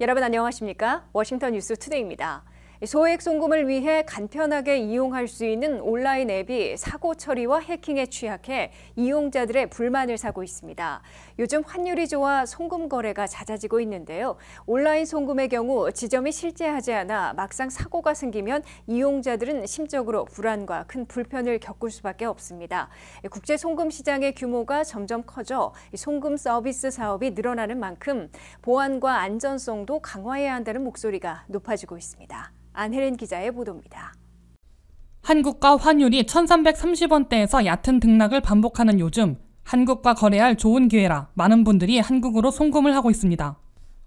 여러분 안녕하십니까? 워싱턴 뉴스 투데이입니다. 소액 송금을 위해 간편하게 이용할 수 있는 온라인 앱이 사고 처리와 해킹에 취약해 이용자들의 불만을 사고 있습니다. 요즘 환율이 좋아 송금 거래가 잦아지고 있는데요. 온라인 송금의 경우 지점이 실제하지 않아 막상 사고가 생기면 이용자들은 심적으로 불안과 큰 불편을 겪을 수밖에 없습니다. 국제 송금 시장의 규모가 점점 커져 송금 서비스 사업이 늘어나는 만큼 보안과 안전성도 강화해야 한다는 목소리가 높아지고 있습니다. 안혜린 기자의 보도입니다. 한국과 환율이 1330원대에서 얕은 등락을 반복하는 요즘 한국과 거래할 좋은 기회라 많은 분들이 한국으로 송금을 하고 있습니다.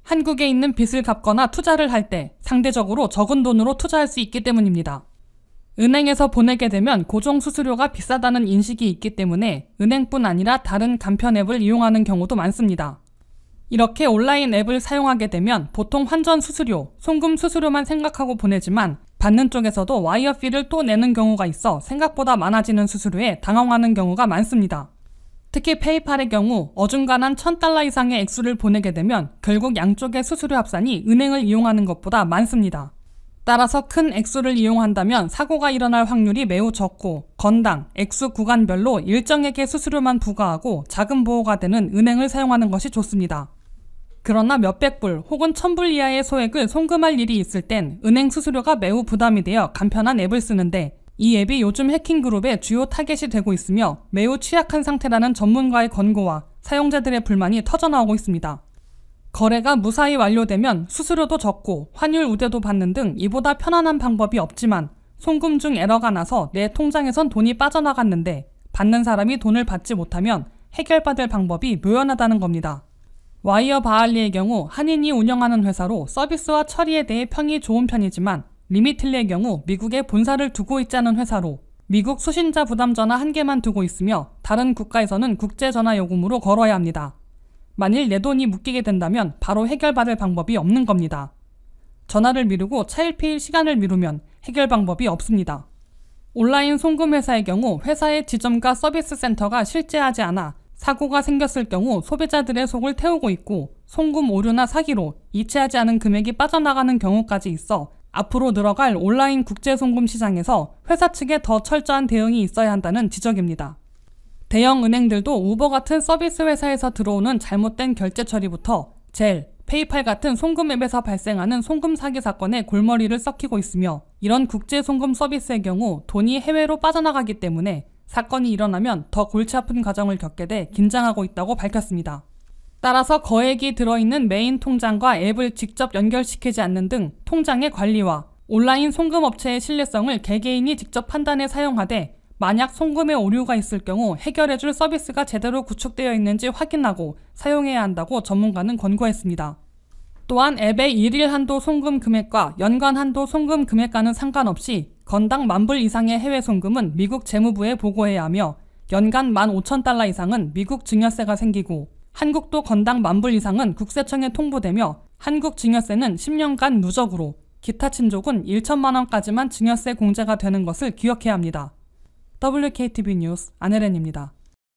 한국에 있는 빚을 갚거나 투자를 할 때 상대적으로 적은 돈으로 투자할 수 있기 때문입니다. 은행에서 보내게 되면 고정 수수료가 비싸다는 인식이 있기 때문에 은행뿐 아니라 다른 간편 앱을 이용하는 경우도 많습니다. 이렇게 온라인 앱을 사용하게 되면 보통 환전 수수료, 송금 수수료만 생각하고 보내지만 받는 쪽에서도 와이어 피를 또 내는 경우가 있어 생각보다 많아지는 수수료에 당황하는 경우가 많습니다. 특히 페이팔의 경우 어중간한 1000달러 이상의 액수를 보내게 되면 결국 양쪽의 수수료 합산이 은행을 이용하는 것보다 많습니다. 따라서 큰 액수를 이용한다면 사고가 일어날 확률이 매우 적고 건당, 액수 구간별로 일정액의 수수료만 부과하고 자금 보호가 되는 은행을 사용하는 것이 좋습니다. 그러나 몇백 불 혹은 천불 이하의 소액을 송금할 일이 있을 땐 은행 수수료가 매우 부담이 되어 간편한 앱을 쓰는데 이 앱이 요즘 해킹 그룹의 주요 타겟이 되고 있으며 매우 취약한 상태라는 전문가의 권고와 사용자들의 불만이 터져나오고 있습니다. 거래가 무사히 완료되면 수수료도 적고 환율 우대도 받는 등 이보다 편안한 방법이 없지만 송금 중 에러가 나서 내 통장에선 돈이 빠져나갔는데 받는 사람이 돈을 받지 못하면 해결받을 방법이 묘연하다는 겁니다. 와이어 바알리의 경우 한인이 운영하는 회사로 서비스와 처리에 대해 평이 좋은 편이지만 리미틀리의 경우 미국에 본사를 두고 있지 않은 회사로 미국 수신자 부담 전화 한 개만 두고 있으며 다른 국가에서는 국제 전화 요금으로 걸어야 합니다. 만일 내 돈이 묶이게 된다면 바로 해결받을 방법이 없는 겁니다. 전화를 미루고 차일피일 시간을 미루면 해결 방법이 없습니다. 온라인 송금 회사의 경우 회사의 지점과 서비스 센터가 실제하지 않아 사고가 생겼을 경우 소비자들의 속을 태우고 있고 송금 오류나 사기로 이체하지 않은 금액이 빠져나가는 경우까지 있어 앞으로 늘어갈 온라인 국제 송금 시장에서 회사 측에 더 철저한 대응이 있어야 한다는 지적입니다. 대형 은행들도 우버 같은 서비스 회사에서 들어오는 잘못된 결제 처리부터 젤, 페이팔 같은 송금 앱에서 발생하는 송금 사기 사건에 골머리를 썩히고 있으며 이런 국제 송금 서비스의 경우 돈이 해외로 빠져나가기 때문에 사건이 일어나면 더 골치 아픈 과정을 겪게 돼 긴장하고 있다고 밝혔습니다. 따라서 거액이 들어있는 메인 통장과 앱을 직접 연결시키지 않는 등 통장의 관리와 온라인 송금업체의 신뢰성을 개개인이 직접 판단해 사용하되 만약 송금에 오류가 있을 경우 해결해줄 서비스가 제대로 구축되어 있는지 확인하고 사용해야 한다고 전문가는 권고했습니다. 또한 앱의 일일 한도 송금 금액과 연간 한도 송금 금액과는 상관없이 건당 만불 이상의 해외 송금은 미국 재무부에 보고해야 하며 연간 15,000달러 이상은 미국 증여세가 생기고 한국도 건당 만불 이상은 국세청에 통보되며 한국 증여세는 10년간 누적으로 기타 친족은 1천만 원까지만 증여세 공제가 되는 것을 기억해야 합니다. WKTV 뉴스 안혜렌입니다.